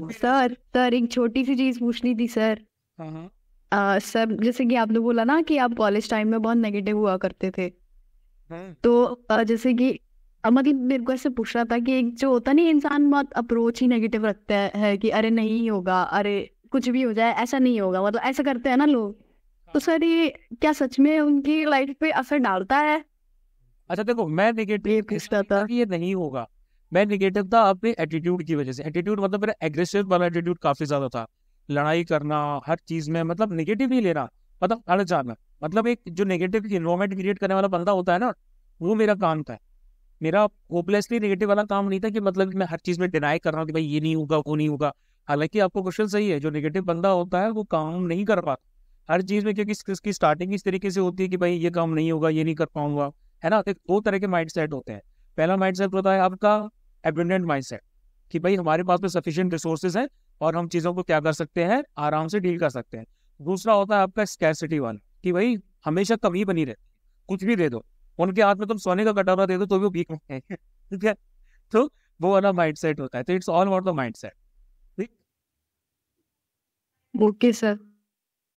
तो sir sir एक छोटी सी चीज पूछनी थी सर आ, हाँ, हाँ। सर जैसे कि आपने बोला ना कि आप कॉलेज टाइम में बहुत नेगेटिव हुआ करते थे हाँ। तो जैसे कि मतलब मेरे को ऐसे पूछ रहा था कि एक जो होता नहीं इंसान बहुत अप्रोच ही नेगेटिव रखता है कि अरे नहीं होगा अरे कुछ भी हो जाए ऐसा नहीं होगा मतलब ऐसा करते हैं ना लोग तो सर ये क्या सच में उनकी लाइफ पे असर डालता है अच्छा देखो मैं नेगेटिव ये नहीं होगा मैं निगेटिव था अपने एटीट्यूड की वजह से एटीट्यूड मतलब मेरा एग्रेसिव वाला एटीट्यूड काफ़ी ज़्यादा था लड़ाई करना हर चीज़ में मतलब निगेटिव ही लेना मतलब अड़ जाना मतलब एक जो नेगेटिव इन्वायरमेंट क्रिएट करने वाला बंदा होता है ना वो मेरा काम था मेरा होपलेसली नेगेटिव वाला काम नहीं था कि मतलब मैं हर चीज़ में डिनाई कर रहा हूँ कि भाई ये नहीं होगा वो नहीं होगा हालांकि आपको क्वेश्चन सही है जो नेगेटिव बंदा होता है वो काम नहीं कर पाता हर चीज़ में क्योंकि इसकी स्टार्टिंग इस तरीके से होती है कि भाई ये काम नहीं होगा ये नहीं कर पाऊंगा है ना एक दो तरह के माइंड सेट होते हैं पहला माइंड सेट होता है आपका एबेंडेंट माइंड सेट कि भाई हमारे पास में सफिशियंट रिसोर्सेज हैं और हम चीज़ों को क्या कर सकते हैं आराम से डील कर सकते हैं दूसरा होता है आपका स्कैसिटी वाला कि भाई हमेशा कमी बनी रहे कुछ भी दे दो उनके हाथ में तुम सोने का कटोरा दे दो तो भी वो भीख ठीक है तो वो वाला माइंड सेट होता है तो it's all about the mind set okay sir